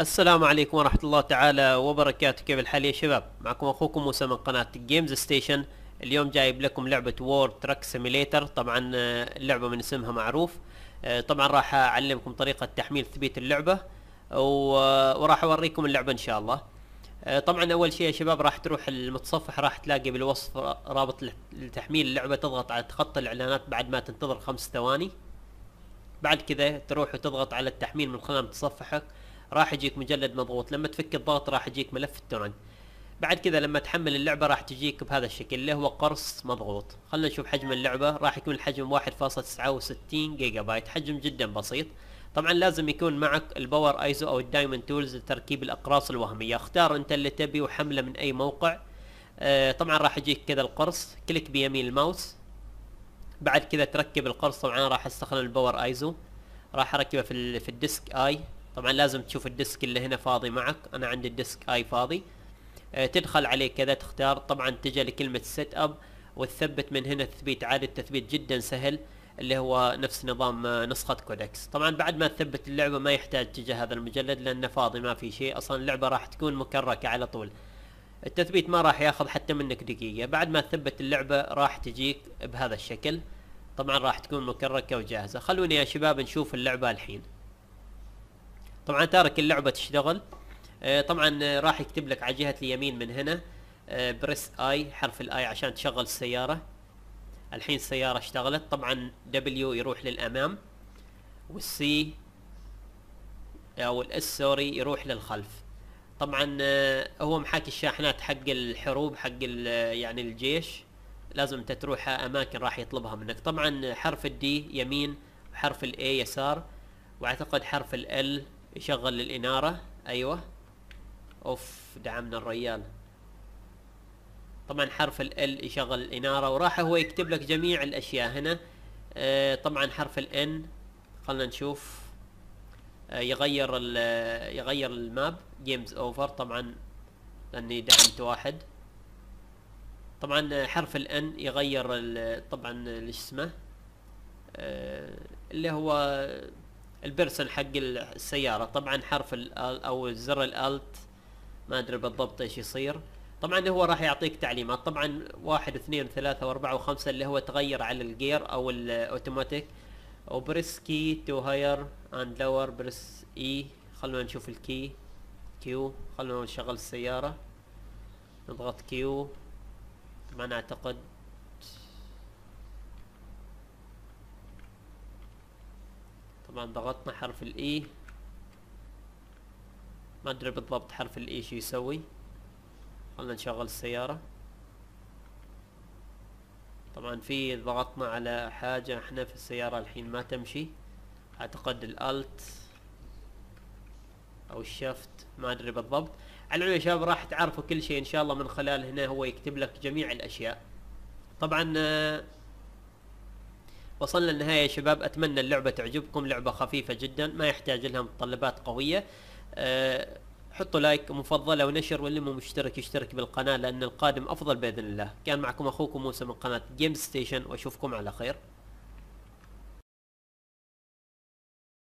السلام عليكم ورحمة الله تعالى وبركاته كيف الحال يا شباب معكم اخوكم موسى من قناة جيمز ستيشن اليوم جايب لكم لعبة وور تراك سيميليتر طبعا آه، اللعبة من اسمها معروف آه، طبعا راح اعلمكم طريقة تحميل تثبيت اللعبة آه، وراح اوريكم اللعبة ان شاء الله طبعا اول شيء يا شباب راح تروح المتصفح راح تلاقي بالوصف رابط لتحميل اللعبة تضغط على تخطي الاعلانات بعد ما تنتظر خمس ثواني بعد كذا تروح وتضغط على التحميل من خلال متصفحك راح يجيك مجلد مضغوط لما تفك الضغط راح يجيك ملف التورنت بعد كذا لما تحمل اللعبة راح تجيك بهذا الشكل اللي هو قرص مضغوط خلنا نشوف حجم اللعبة راح يكون الحجم 1.69 جيجا بايت حجم جدا بسيط طبعا لازم يكون معك الباور ايزو او الدايمن تولز لتركيب الاقراص الوهمية اختار انت اللي تبي وحمله من اي موقع آه طبعا راح يجيك كذا القرص كليك بيمين الماوس بعد كذا تركب القرص طبعا راح استخدم الباور ايزو راح اركبه في, في الديسك اي طبعا لازم تشوف الديسك اللي هنا فاضي معك انا عندي الديسك اي فاضي آه، تدخل عليه كذا تختار طبعا تجي لكلمة سيت اب وتثبت من هنا تثبيت عادي التثبيت جدا سهل اللي هو نفس نظام آه، نسخة كودكس طبعا بعد ما تثبت اللعبة ما يحتاج تجي هذا المجلد لانه فاضي ما في شيء اصلا اللعبة راح تكون مكركة على طول التثبيت ما راح ياخذ حتى منك دقيقة بعد ما تثبت اللعبة راح تجيك بهذا الشكل طبعا راح تكون مكركة وجاهزة خلوني يا شباب نشوف اللعبة الحين طبعا تارك اللعبه تشتغل آه، طبعا آه، راح يكتب لك على جهه اليمين من هنا بريس آه، اي حرف الاي عشان تشغل السياره الحين السياره اشتغلت طبعا دبليو يروح للامام والسي او الاس سوري يروح للخلف طبعا هو محاكي الشاحنات حق الحروب حق يعني الجيش لازم انت تروح اماكن راح يطلبها منك طبعا حرف الدي يمين وحرف الاي يسار واعتقد حرف ال يشغل الاناره ايوه اوف دعمنا الريال طبعا حرف ال ال يشغل الاناره وراح هو يكتب لك جميع الاشياء هنا آه طبعا حرف ال ان خلنا نشوف آه يغير يغير الماب جيمز اوفر طبعا لاني دعمت واحد طبعا حرف ال ان يغير طبعا اسمه آه اللي هو البرسل حق السيارة طبعا حرف ال او زر الالت ما ادري بالضبط ايش يصير طبعا هو راح يعطيك تعليمات طبعا واحد اثنين ثلاثة واربعة وخمسة اللي هو تغير على الجير او الاوتوماتيك وبريس كي تو هاير اند لور بريس اي خلونا نشوف الكي كيو خلونا نشغل السيارة نضغط كيو طبعا اعتقد طبعا ضغطنا حرف الاي e. ما ادري بالضبط حرف الاي e شو يسوي خلنا نشغل السيارة طبعا في ضغطنا على حاجة احنا في السيارة الحين ما تمشي اعتقد الالت او الشفت ما ادري بالضبط على العموم يا شباب راح تعرفوا كل شيء ان شاء الله من خلال هنا هو يكتب لك جميع الاشياء طبعا آه، وصلنا للنهاية يا شباب أتمنى اللعبة تعجبكم لعبة خفيفة جدا ما يحتاج لها متطلبات قوية أه حطوا لايك مفضلة ونشر واللي مو مشترك يشترك بالقناة لأن القادم أفضل بإذن الله كان معكم أخوكم موسى من قناة جيم ستيشن وأشوفكم على خير